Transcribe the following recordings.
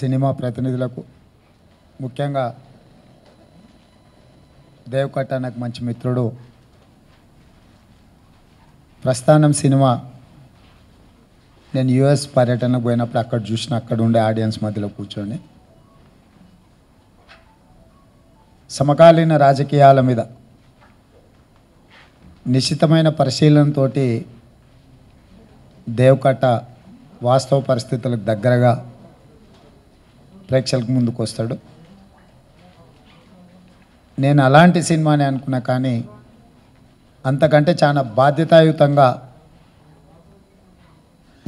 cinema ప్రతినిధులకు ముఖ్యంగా దేవ్ నాకు మంచి మిత్రుడు ప్రస్థానం సినిమా నేను యుఎస్ పర్యటనకు పోయినప్పుడు అక్కడ చూసిన అక్కడ ఉండే ఆడియన్స్ మధ్యలో కూర్చొని సమకాలీన రాజకీయాల మీద నిశ్చితమైన పరిశీలనతో దేవకట్ట వాస్తవ పరిస్థితులకు దగ్గరగా ప్రేక్షకులకు ముందుకు వస్తాడు నేను అలాంటి సినిమాని అనుకున్నా కానీ అంతకంటే చాలా బాధ్యతాయుతంగా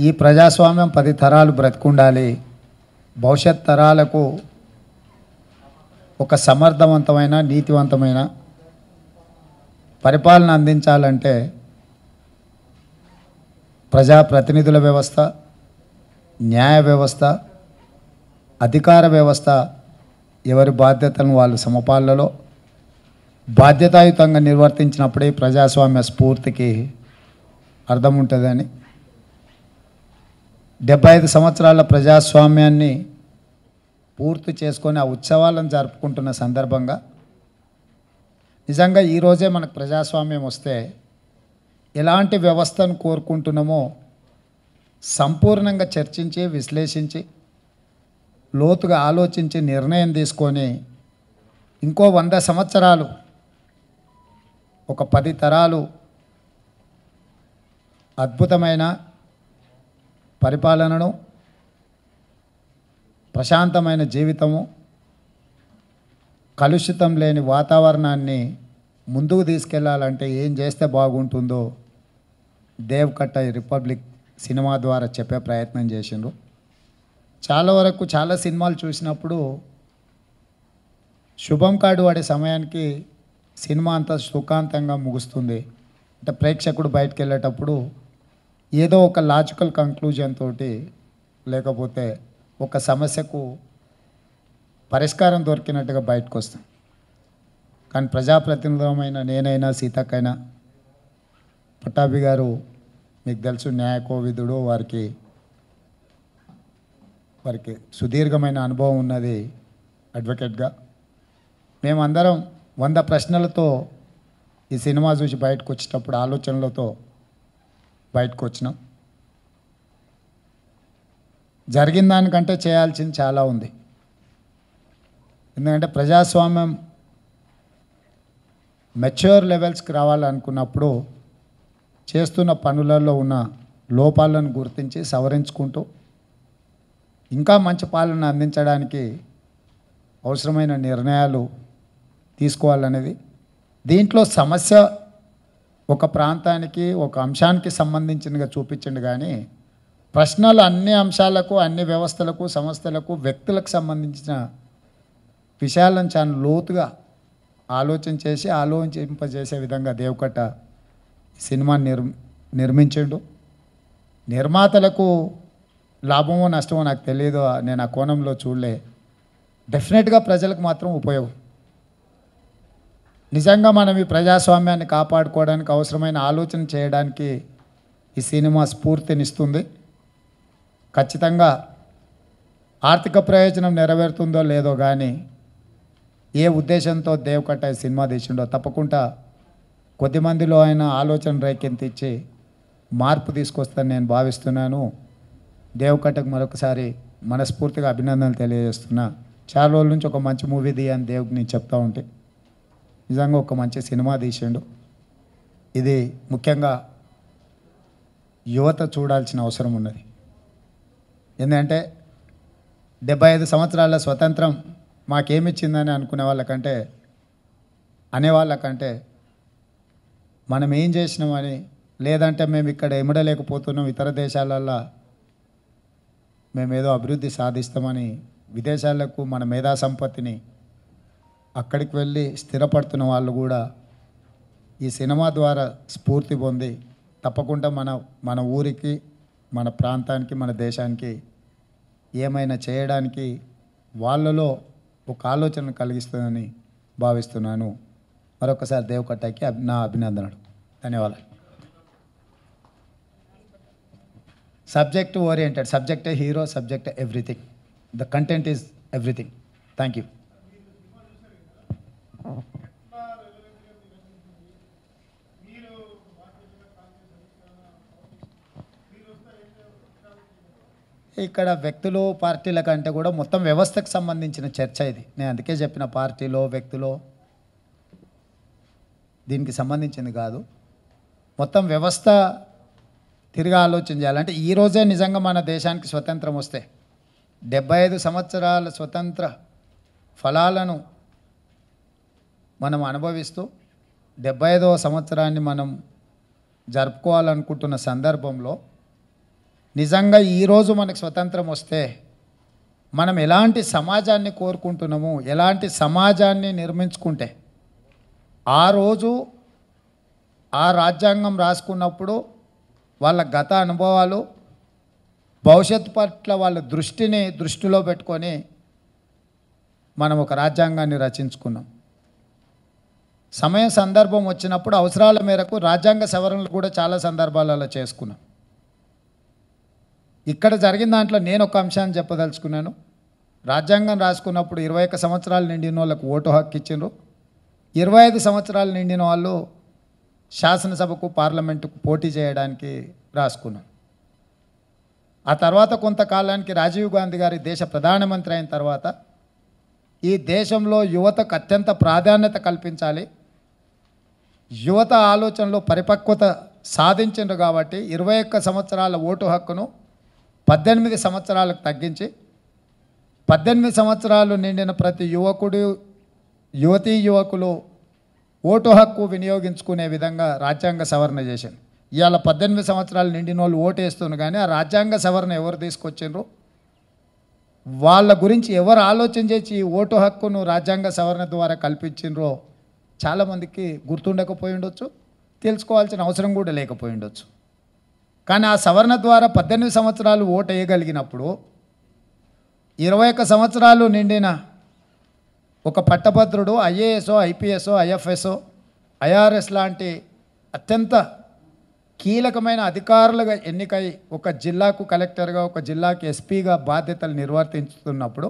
ఈ ప్రజాస్వామ్యం పది తరాలు బ్రతికుండాలి భవిష్యత్ తరాలకు ఒక సమర్థవంతమైన నీతివంతమైన పరిపాలన అందించాలంటే ప్రజాప్రతినిధుల వ్యవస్థ న్యాయ వ్యవస్థ అధికార వ్యవస్థ ఎవరి బాధ్యతను వాళ్ళు సమపాలలో బాధ్యతాయుతంగా నిర్వర్తించినప్పుడే ప్రజాస్వామ్య స్ఫూర్తికి అర్థం ఉంటుందని డెబ్బై ఐదు సంవత్సరాల ప్రజాస్వామ్యాన్ని పూర్తి చేసుకొని ఆ ఉత్సవాలను జరుపుకుంటున్న సందర్భంగా నిజంగా ఈరోజే మనకు ప్రజాస్వామ్యం వస్తే ఎలాంటి వ్యవస్థను కోరుకుంటున్నామో సంపూర్ణంగా చర్చించి విశ్లేషించి లోతుగా ఆలోచించి నిర్ణయం తీసుకొని ఇంకో వంద సంవత్సరాలు ఒక పది తరాలు అద్భుతమైన పరిపాలనను ప్రశాంతమైన జీవితము కలుషితం లేని వాతావరణాన్ని ముందుకు తీసుకెళ్లాలంటే ఏం చేస్తే బాగుంటుందో దేవ్కట్ట రిపబ్లిక్ సినిమా ద్వారా చెప్పే ప్రయత్నం చేసిండ్రు చాలా వరకు చాలా సినిమాలు చూసినప్పుడు శుభం కార్డు వాడే సమయానికి సినిమా అంతా సుఖాంతంగా ముగుస్తుంది అంటే ప్రేక్షకుడు బయటకు వెళ్ళేటప్పుడు ఏదో ఒక లాజికల్ కంక్లూజన్ తోటి లేకపోతే ఒక సమస్యకు పరిష్కారం దొరికినట్టుగా బయటకు వస్తాం కానీ ప్రజాప్రతినిధమైన నేనైనా సీతక్కైనా పట్టాభి గారు మీకు తెలుసు న్యాయ వారికి వారికి సుదీర్ఘమైన అనుభవం ఉన్నది అడ్వకేట్గా మేమందరం వంద ప్రశ్నలతో ఈ సినిమా చూసి బయటకు వచ్చేటప్పుడు ఆలోచనలతో బయటకు వచ్చినాం జరిగిన దానికంటే చేయాల్సింది చాలా ఉంది ఎందుకంటే ప్రజాస్వామ్యం మెచ్యూర్ లెవెల్స్కి రావాలనుకున్నప్పుడు చేస్తున్న పనులలో ఉన్న లోపాలను గుర్తించి సవరించుకుంటూ ఇంకా మంచి పాలన అందించడానికి అవసరమైన నిర్ణయాలు తీసుకోవాలనేది దీంట్లో సమస్య ఒక ప్రాంతానికి ఒక అంశానికి సంబంధించినగా చూపించండి కానీ ప్రశ్నలు అన్ని అంశాలకు అన్ని వ్యవస్థలకు సంస్థలకు వ్యక్తులకు సంబంధించిన విషయాలను చాలా లోతుగా ఆలోచన చేసి ఆలోచింపజేసే విధంగా దేవుకట్ట సినిమా నిర్ నిర్మించండు నిర్మాతలకు లాభమో నష్టమో నాకు తెలియదు నేను ఆ కోణంలో చూడలే డెఫినెట్గా ప్రజలకు మాత్రం ఉపయోగం నిజంగా మనం ఈ ప్రజాస్వామ్యాన్ని కాపాడుకోవడానికి అవసరమైన ఆలోచన చేయడానికి ఈ సినిమా స్ఫూర్తినిస్తుంది ఖచ్చితంగా ఆర్థిక ప్రయోజనం నెరవేరుతుందో లేదో కానీ ఏ ఉద్దేశంతో దేవకట్ట సినిమా తీసిండో తప్పకుండా కొద్ది మందిలో ఆయన ఆలోచన రేకెత్తిచ్చి మార్పు తీసుకొస్తాను నేను భావిస్తున్నాను దేవకట్టకు మరొకసారి మనస్ఫూర్తిగా అభినందనలు తెలియజేస్తున్నా చాలా రోజుల నుంచి ఒక మంచి మూవీ తీయని దేవుకి నేను చెప్తా ఉంటే నిజంగా ఒక మంచి సినిమా తీసిండు ఇది ముఖ్యంగా యువత చూడాల్సిన అవసరం ఉన్నది ఎందుకంటే డెబ్బై ఐదు సంవత్సరాల స్వతంత్రం మాకేమిచ్చిందని అనుకునే వాళ్ళకంటే అనేవాళ్ళకంటే మనం ఏం చేసినామని లేదంటే మేము ఇక్కడ ఇమడలేకపోతున్నాం ఇతర దేశాలల్లో మేమేదో అభివృద్ధి సాధిస్తామని విదేశాలకు మన మేధా సంపత్తిని అక్కడికి వెళ్ళి స్థిరపడుతున్న వాళ్ళు కూడా ఈ సినిమా ద్వారా స్ఫూర్తి పొంది తప్పకుండా మన మన ఊరికి మన ప్రాంతానికి మన దేశానికి ఏమైనా చేయడానికి వాళ్ళలో ఒక ఆలోచన కలిగిస్తుందని భావిస్తున్నాను మరొకసారి దేవకట్టకి నా అభినందనలు ధన్యవాదాలు subject oriented subject hero subject everything the content is everything thank you ఇక్కడ వ్యక్తులు పార్టీల కంటే కూడా మొత్తం వ్యవస్థకు సంబంధించిన చర్చ ఇది నేను అందుకే చెప్పిన పార్టీలో వ్యక్తులో దీనికి సంబంధించింది కాదు మొత్తం వ్యవస్థ తిరిగి ఆలోచన చేయాలంటే ఈరోజే నిజంగా మన దేశానికి స్వతంత్రం వస్తే డెబ్బై ఐదు సంవత్సరాల స్వతంత్ర ఫలాలను మనం అనుభవిస్తూ డెబ్బై ఐదవ సంవత్సరాన్ని మనం జరుపుకోవాలనుకుంటున్న సందర్భంలో నిజంగా ఈరోజు మనకు స్వతంత్రం వస్తే మనం ఎలాంటి సమాజాన్ని కోరుకుంటున్నాము ఎలాంటి సమాజాన్ని నిర్మించుకుంటే ఆ రోజు ఆ రాజ్యాంగం రాసుకున్నప్పుడు వాళ్ళ గత అనుభవాలు భవిష్యత్తు పట్ల వాళ్ళ దృష్టిని దృష్టిలో పెట్టుకొని మనం ఒక రాజ్యాంగాన్ని రచించుకున్నాం సమయ సందర్భం వచ్చినప్పుడు అవసరాల మేరకు రాజ్యాంగ సవరణలు కూడా చాలా సందర్భాలలో చేసుకున్నాం ఇక్కడ జరిగిన దాంట్లో నేను ఒక అంశాన్ని చెప్పదలుచుకున్నాను రాజ్యాంగం రాసుకున్నప్పుడు ఇరవై ఒక సంవత్సరాలు నిండిన వాళ్ళకు ఓటు హక్కు ఇచ్చిండ్రు ఇరవై ఐదు సంవత్సరాలు నిండిన వాళ్ళు శాసనసభకు పార్లమెంటుకు పోటీ చేయడానికి రాసుకున్నాం ఆ తర్వాత కొంతకాలానికి రాజీవ్ గాంధీ గారి దేశ ప్రధానమంత్రి అయిన తర్వాత ఈ దేశంలో యువతకు అత్యంత ప్రాధాన్యత కల్పించాలి యువత ఆలోచనలో పరిపక్వత సాధించిండ్రు కాబట్టి ఇరవై ఒక్క సంవత్సరాల ఓటు హక్కును పద్దెనిమిది సంవత్సరాలకు తగ్గించి పద్దెనిమిది సంవత్సరాలు నిండిన ప్రతి యువకుడు యువతీ యువకులు ఓటు హక్కు వినియోగించుకునే విధంగా రాజ్యాంగ సవరణ చేశాను ఇవాళ పద్దెనిమిది సంవత్సరాలు నిండిన వాళ్ళు ఓటేస్తున్నారు కానీ ఆ రాజ్యాంగ సవరణ ఎవరు తీసుకొచ్చిండ్రు వాళ్ళ గురించి ఎవరు ఆలోచన చేసి ఓటు హక్కును రాజ్యాంగ సవరణ ద్వారా కల్పించిండ్రో చాలామందికి గుర్తుండకపోయి ఉండొచ్చు తెలుసుకోవాల్సిన అవసరం కూడా లేకపోయి ఉండొచ్చు కానీ ఆ సవరణ ద్వారా పద్దెనిమిది సంవత్సరాలు ఓటు వేయగలిగినప్పుడు ఇరవై ఒక్క సంవత్సరాలు నిండిన ఒక పట్టభద్రుడు ఐఏఎస్ఓ ఐపీఎస్ఓ ఐఎఫ్ఎస్ఓ ఐఆర్ఎస్ లాంటి అత్యంత కీలకమైన అధికారులుగా ఎన్నికై ఒక జిల్లాకు కలెక్టర్గా ఒక జిల్లాకు ఎస్పీగా బాధ్యతలు నిర్వర్తించుతున్నప్పుడు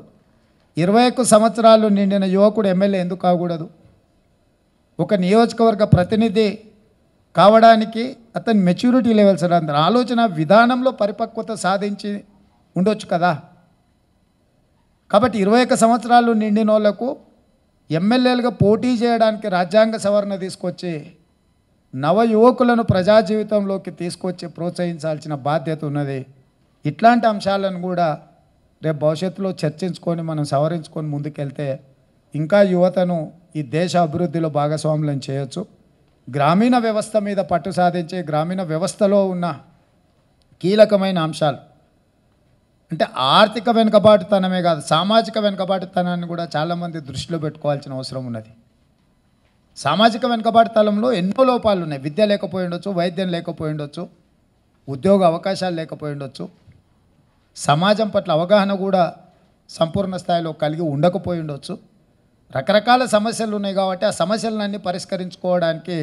ఇరవై ఒక్క సంవత్సరాలు నిండిన యువకుడు ఎమ్మెల్యే ఎందుకు కాకూడదు ఒక నియోజకవర్గ ప్రతినిధి కావడానికి అతని మెచ్యూరిటీ లెవెల్స్ ఆలోచన విధానంలో పరిపక్వత సాధించి ఉండొచ్చు కదా కాబట్టి ఇరవై ఒక్క సంవత్సరాలు నిండిన వాళ్లకు ఎమ్మెల్యేలుగా పోటీ చేయడానికి రాజ్యాంగ సవరణ తీసుకొచ్చి నవయువకులను ప్రజా జీవితంలోకి తీసుకొచ్చి ప్రోత్సహించాల్సిన బాధ్యత ఉన్నది ఇట్లాంటి అంశాలను కూడా రేపు భవిష్యత్తులో చర్చించుకొని మనం సవరించుకొని ముందుకెళ్తే ఇంకా యువతను ఈ దేశ అభివృద్ధిలో భాగస్వాములను చేయొచ్చు గ్రామీణ వ్యవస్థ మీద పట్టు సాధించే గ్రామీణ వ్యవస్థలో ఉన్న కీలకమైన అంశాలు అంటే ఆర్థిక వెనుకబాటుతనమే కాదు సామాజిక వెనుకబాటుతనాన్ని కూడా చాలామంది దృష్టిలో పెట్టుకోవాల్సిన అవసరం ఉన్నది సామాజిక వెనుకబాటుతనంలో ఎన్నో లోపాలు ఉన్నాయి విద్య లేకపోయి ఉండొచ్చు వైద్యం లేకపోయి ఉండొచ్చు ఉద్యోగ అవకాశాలు లేకపోయి ఉండొచ్చు సమాజం పట్ల అవగాహన కూడా సంపూర్ణ స్థాయిలో కలిగి ఉండకపోయి ఉండొచ్చు రకరకాల సమస్యలు ఉన్నాయి కాబట్టి ఆ సమస్యలన్నీ పరిష్కరించుకోవడానికి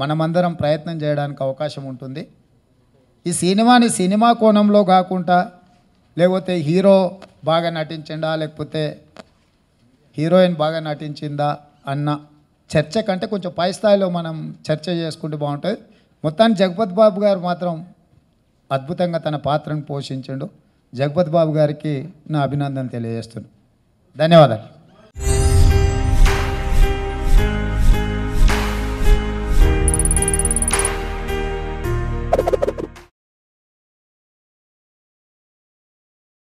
మనమందరం ప్రయత్నం చేయడానికి అవకాశం ఉంటుంది ఈ సినిమాని సినిమా కోణంలో కాకుండా లేకపోతే హీరో బాగా నటించిండా లేకపోతే హీరోయిన్ బాగా నటించిందా అన్న చర్చ కంటే కొంచెం పై స్థాయిలో మనం చర్చ చేసుకుంటే బాగుంటుంది మొత్తాన్ని జగపత్ బాబు గారు మాత్రం అద్భుతంగా తన పాత్రను పోషించిండు జగపతి బాబు గారికి నా అభినందన తెలియజేస్తున్నాను ధన్యవాదాలు